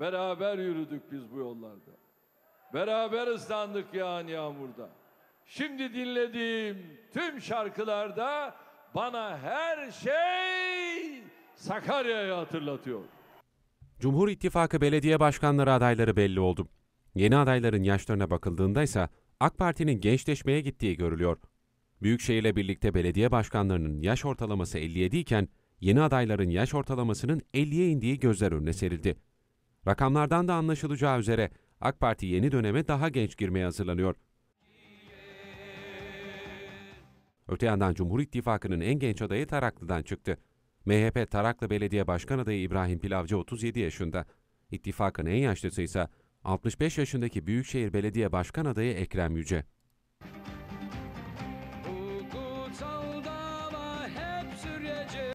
Beraber yürüdük biz bu yollarda. Beraber ıslandık yağan yağmurda. Şimdi dinlediğim tüm şarkılarda bana her şey Sakarya'yı hatırlatıyor. Cumhur İttifakı belediye başkanları adayları belli oldu. Yeni adayların yaşlarına bakıldığında ise AK Parti'nin gençleşmeye gittiği görülüyor. Büyükşehir'le birlikte belediye başkanlarının yaş ortalaması 57 iken yeni adayların yaş ortalamasının 50'ye indiği gözler önüne serildi. Rakamlardan da anlaşılacağı üzere AK Parti yeni döneme daha genç girmeye hazırlanıyor. Öte yandan Cumhur İttifakı'nın en genç adayı Taraklı'dan çıktı. MHP Taraklı Belediye Başkan Adayı İbrahim Pilavcı 37 yaşında. İttifakın en yaşlısı ise 65 yaşındaki Büyükşehir Belediye Başkan Adayı Ekrem Yüce.